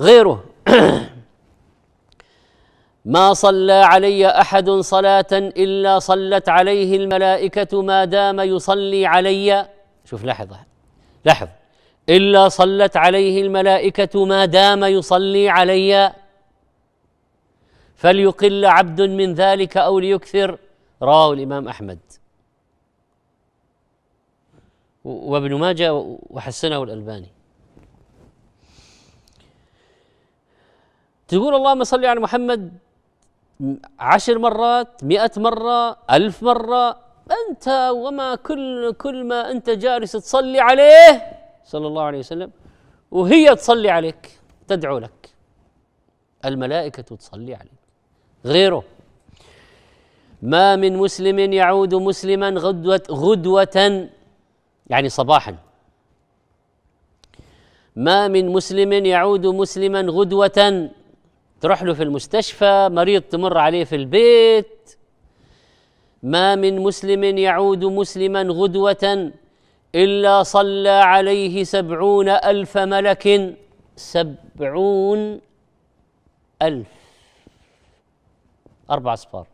غيره ما صلى علي احد صلاه الا صلت عليه الملائكه ما دام يصلي علي شوف لاحظ لاحظ الا صلت عليه الملائكه ما دام يصلي علي فليقل عبد من ذلك او ليكثر رواه الامام احمد وابن ماجه وحسنه الالباني تقول اللهم صل على محمد عشر مرات مئة مرة ألف مرة أنت وما كل كل ما أنت جالس تصلي عليه صلى الله عليه وسلم وهي تصلي عليك تدعو لك الملائكة تصلي عليك غيره ما من مسلم يعود مسلما غدوة غدوة يعني صباحا ما من مسلم يعود مسلما غدوة تروح له في المستشفى مريض تمر عليه في البيت ما من مسلم يعود مسلما غدوة إلا صلى عليه سبعون ألف ملك سبعون ألف أربع أصفار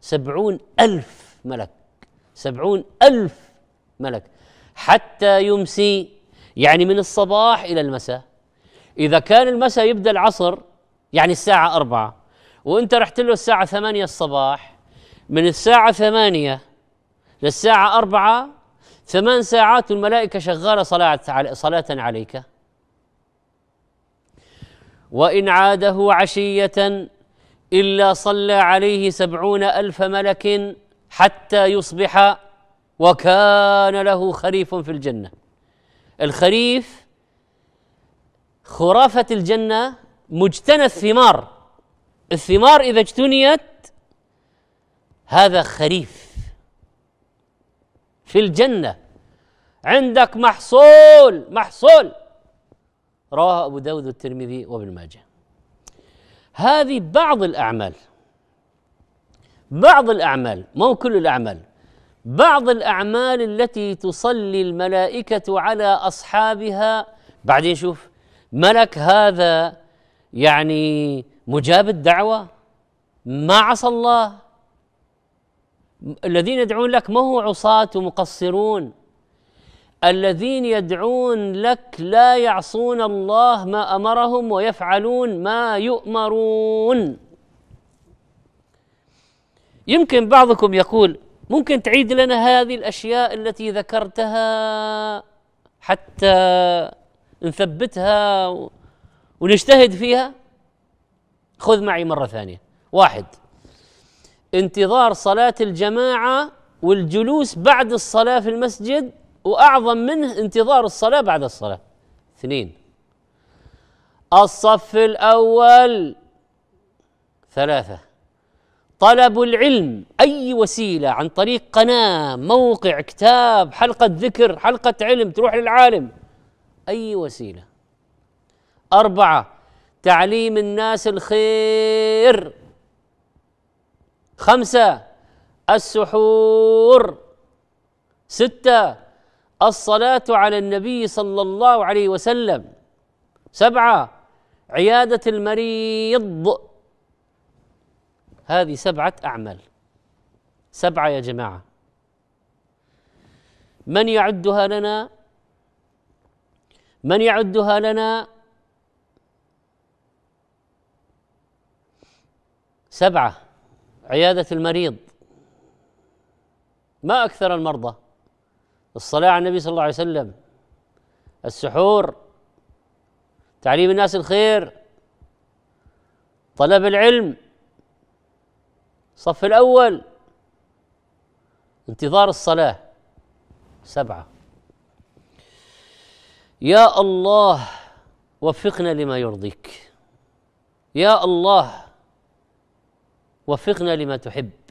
سبعون ألف ملك سبعون ألف ملك حتى يمسي يعني من الصباح إلى المساء إذا كان المساء يبدأ العصر يعني الساعة أربعة وأنت رحت له الساعة ثمانية الصباح من الساعة ثمانية للساعة أربعة ثمان ساعات الملائكة شغالة صلاة صلاة عليك وإن عاده عشية إلا صلى عليه سبعون ألف ملك حتى يصبح وكان له خريف في الجنة الخريف خرافة الجنة مجتنى الثمار الثمار إذا اجتنيت هذا خريف في الجنة عندك محصول محصول رواه أبو داود والترمذي وابن ماجه هذه بعض الأعمال بعض الأعمال مو كل الأعمال بعض الأعمال التي تصلي الملائكة على أصحابها بعدين شوف ملك هذا يعني مجاب الدعوه ما عصى الله الذين يدعون لك ما هو عصاة ومقصرون الذين يدعون لك لا يعصون الله ما امرهم ويفعلون ما يؤمرون يمكن بعضكم يقول ممكن تعيد لنا هذه الاشياء التي ذكرتها حتى نثبتها ونجتهد فيها خذ معي مرة ثانية واحد انتظار صلاة الجماعة والجلوس بعد الصلاة في المسجد وأعظم منه انتظار الصلاة بعد الصلاة اثنين الصف الأول ثلاثة طلب العلم أي وسيلة عن طريق قناة موقع كتاب حلقة ذكر حلقة علم تروح للعالم أي وسيلة أربعة تعليم الناس الخير خمسة السحور ستة الصلاة على النبي صلى الله عليه وسلم سبعة عيادة المريض هذه سبعة أعمال سبعة يا جماعة من يعدها لنا؟ من يعدها لنا سبعة عيادة المريض ما أكثر المرضى الصلاة على النبي صلى الله عليه وسلم السحور تعليم الناس الخير طلب العلم الصف الأول انتظار الصلاة سبعة يا الله وفقنا لما يرضيك يا الله وفقنا لما تحب